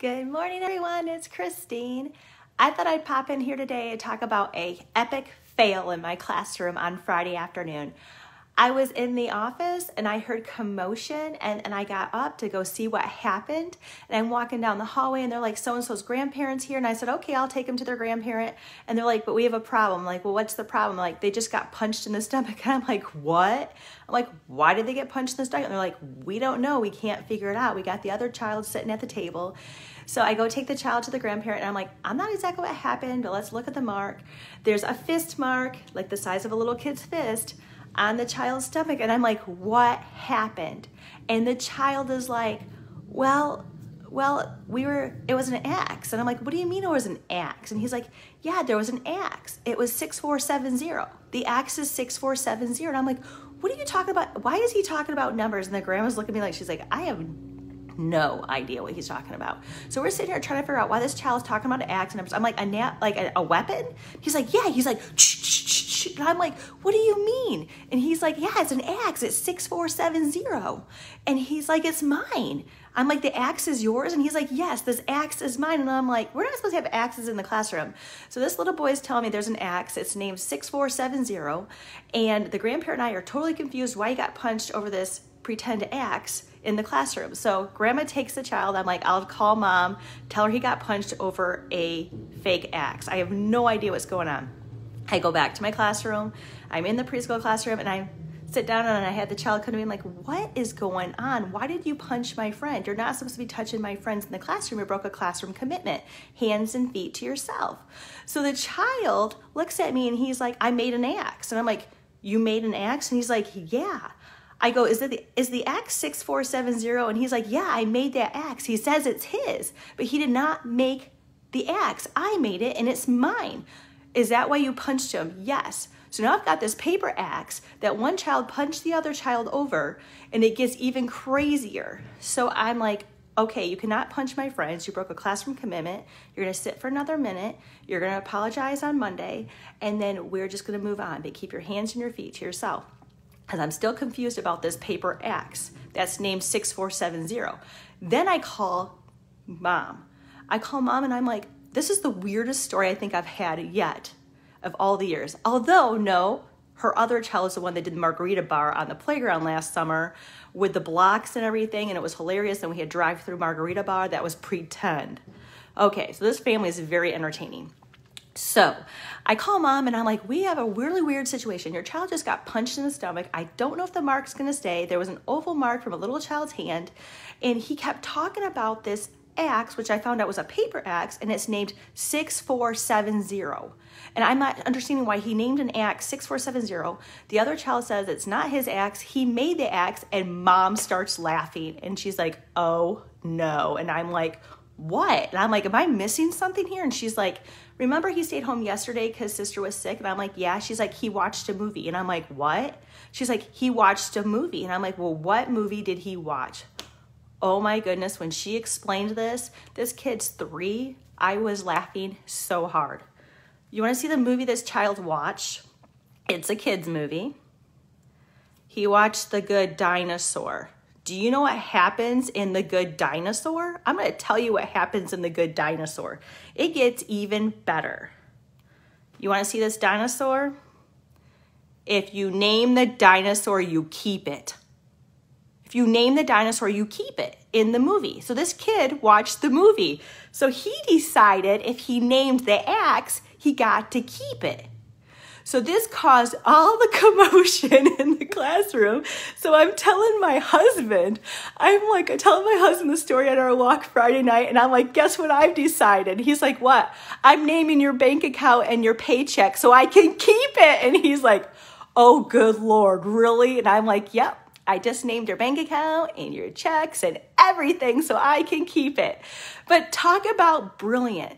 Good morning, everyone. It's Christine. I thought I'd pop in here today and talk about a epic fail in my classroom on Friday afternoon. I was in the office and I heard commotion and, and I got up to go see what happened. And I'm walking down the hallway and they're like, so-and-so's grandparents here. And I said, okay, I'll take them to their grandparent. And they're like, but we have a problem. I'm like, well, what's the problem? Like, they just got punched in the stomach. And I'm like, what? I'm like, why did they get punched in the stomach? And they're like, we don't know. We can't figure it out. We got the other child sitting at the table. So I go take the child to the grandparent and I'm like, I'm not exactly what happened, but let's look at the mark. There's a fist mark, like the size of a little kid's fist on the child's stomach. And I'm like, what happened? And the child is like, well, well, we were, it was an axe. And I'm like, what do you mean it was an axe? And he's like, yeah, there was an axe. It was 6470. The axe is 6470. And I'm like, what are you talking about? Why is he talking about numbers? And the grandma's looking at me like, she's like, I have no idea what he's talking about. So we're sitting here trying to figure out why this child is talking about an axe. And I'm like, a nap, like a, a weapon? He's like, yeah. He's like, Ch-ch-ch-ch. and I'm like, what do you mean? And he's like, yeah, it's an axe. It's 6470. And he's like, it's mine. I'm like, the axe is yours? And he's like, yes, this axe is mine. And I'm like, we're not supposed to have axes in the classroom. So this little boy is telling me there's an axe. It's named 6470. And the grandparent and I are totally confused why he got punched over this pretend axe in the classroom. So grandma takes the child. I'm like, I'll call mom, tell her he got punched over a fake axe. I have no idea what's going on. I go back to my classroom. I'm in the preschool classroom and I sit down and I had the child come to me and like, what is going on? Why did you punch my friend? You're not supposed to be touching my friends in the classroom. You broke a classroom commitment. Hands and feet to yourself. So the child looks at me and he's like, I made an axe. And I'm like, you made an axe? And he's like, yeah. I go, is, the, is the axe 6470? And he's like, yeah, I made that axe. He says it's his, but he did not make the axe. I made it and it's mine. Is that why you punched him? Yes. So now I've got this paper axe that one child punched the other child over and it gets even crazier. So I'm like, okay, you cannot punch my friends. You broke a classroom commitment. You're gonna sit for another minute. You're gonna apologize on Monday and then we're just gonna move on. But keep your hands and your feet to yourself because I'm still confused about this paper X that's named 6470. Then I call mom. I call mom and I'm like, this is the weirdest story I think I've had yet of all the years. Although, no, her other child is the one that did the margarita bar on the playground last summer with the blocks and everything, and it was hilarious. And we had drive through margarita bar that was pretend. Okay, so this family is very entertaining. So I call mom and I'm like, we have a really weird situation. Your child just got punched in the stomach. I don't know if the mark's gonna stay. There was an oval mark from a little child's hand, and he kept talking about this axe, which I found out was a paper axe, and it's named 6470. And I'm not understanding why he named an axe 6470. The other child says it's not his axe. He made the axe, and mom starts laughing. And she's like, oh no. And I'm like, what? And I'm like, am I missing something here? And she's like, remember he stayed home yesterday because sister was sick? And I'm like, yeah. She's like, he watched a movie. And I'm like, what? She's like, he watched a movie. And I'm like, well, what movie did he watch? Oh my goodness. When she explained this, this kid's three, I was laughing so hard. You want to see the movie this child watched? It's a kid's movie. He watched The Good Dinosaur. Do you know what happens in The Good Dinosaur? I'm gonna tell you what happens in The Good Dinosaur. It gets even better. You wanna see this dinosaur? If you name the dinosaur, you keep it. If you name the dinosaur, you keep it in the movie. So this kid watched the movie. So he decided if he named the axe, he got to keep it. So this caused all the commotion in the classroom. So I'm telling my husband, I'm like, I tell my husband the story at our walk Friday night, and I'm like, guess what I've decided? He's like, what? I'm naming your bank account and your paycheck so I can keep it. And he's like, oh, good Lord, really? And I'm like, yep. I just named your bank account and your checks and everything so I can keep it. But talk about brilliant.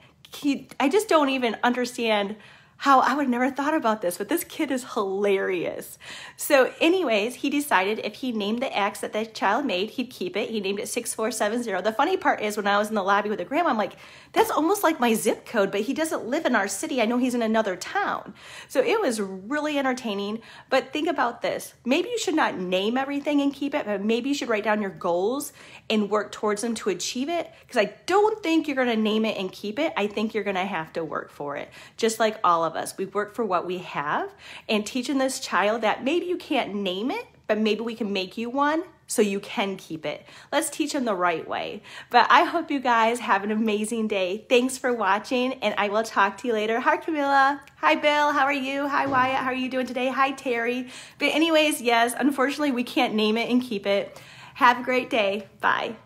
I just don't even understand how I would have never thought about this, but this kid is hilarious. So, anyways, he decided if he named the X that the child made, he'd keep it. He named it 6470. The funny part is when I was in the lobby with the grandma, I'm like, that's almost like my zip code, but he doesn't live in our city. I know he's in another town. So it was really entertaining. But think about this. Maybe you should not name everything and keep it, but maybe you should write down your goals and work towards them to achieve it. Because I don't think you're going to name it and keep it. I think you're going to have to work for it, just like all of of us. We work for what we have and teaching this child that maybe you can't name it, but maybe we can make you one so you can keep it. Let's teach them the right way. But I hope you guys have an amazing day. Thanks for watching, and I will talk to you later. Hi, Camilla. Hi, Bill. How are you? Hi, Wyatt. How are you doing today? Hi, Terry. But anyways, yes, unfortunately, we can't name it and keep it. Have a great day. Bye.